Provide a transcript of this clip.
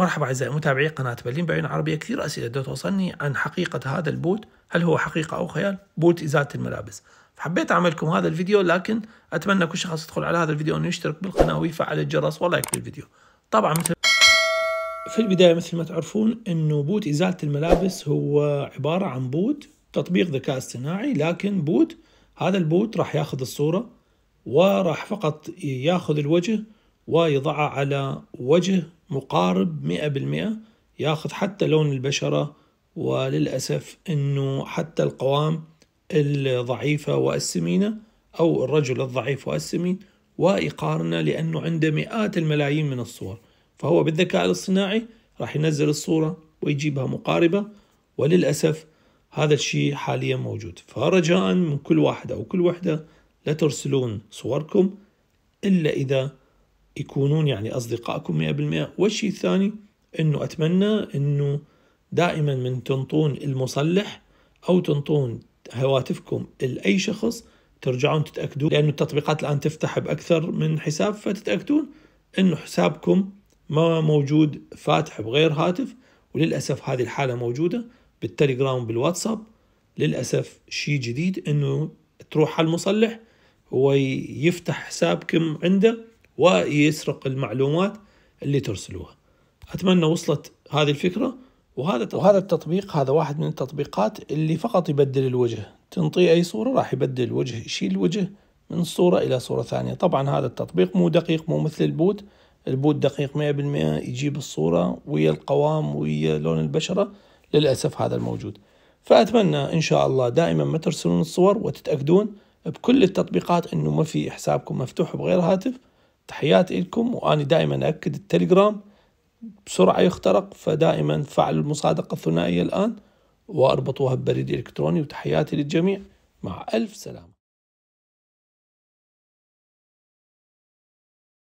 مرحبا أعزائي متابعي قناة برلين بعيون عربية كثير أسئلة توصلني عن حقيقة هذا البوت هل هو حقيقة أو خيال بوت إزالة الملابس فحبيت أعملكم هذا الفيديو لكن أتمنى كل شخص يدخل على هذا الفيديو أنه يشترك بالقناة ويفعل الجرس ولايك للفيديو طبعا مثل في البداية مثل ما تعرفون أنه بوت إزالة الملابس هو عبارة عن بوت تطبيق ذكاء اصطناعي لكن بوت هذا البوت راح ياخذ الصورة وراح فقط ياخذ الوجه ويضعه على وجه مقارب 100% ياخذ حتى لون البشرة وللأسف أنه حتى القوام الضعيفة والسمينة أو الرجل الضعيف والسمين ويقارنه لأنه عنده مئات الملايين من الصور فهو بالذكاء الاصطناعي راح ينزل الصورة ويجيبها مقاربة وللأسف هذا الشيء حاليا موجود فرجاء من كل واحد أو كل وحدة لا ترسلون صوركم إلا إذا يكونون يعني أصدقائكم 100% والشيء الثاني أنه أتمنى أنه دائما من تنطون المصلح أو تنطون هواتفكم لأي شخص ترجعون تتأكدون لأنه التطبيقات الآن تفتح بأكثر من حساب فتتأكدون أنه حسابكم ما موجود فاتح بغير هاتف وللأسف هذه الحالة موجودة بالتليجرام بالواتساب للأسف شيء جديد أنه تروح على المصلح هو يفتح حسابكم عنده ويسرق المعلومات اللي ترسلوها اتمنى وصلت هذه الفكره وهذا التطبيق. وهذا التطبيق هذا واحد من التطبيقات اللي فقط يبدل الوجه تنطيه اي صوره راح يبدل الوجه يشيل الوجه من صورة إلى صورة ثانية طبعا هذا التطبيق مو دقيق مو مثل البوت البوت دقيق 100% يجيب الصورة ويا القوام ويا لون البشرة للأسف هذا الموجود فأتمنى إن شاء الله دائما ما ترسلون الصور وتتأكدون بكل التطبيقات أنه ما في حسابكم مفتوح بغير هاتف تحياتي لكم وأنا دائما أكد التليجرام بسرعة يخترق فدائما فعل المصادقة الثنائية الآن واربطوها ببريد إلكتروني وتحياتي للجميع مع ألف سلامة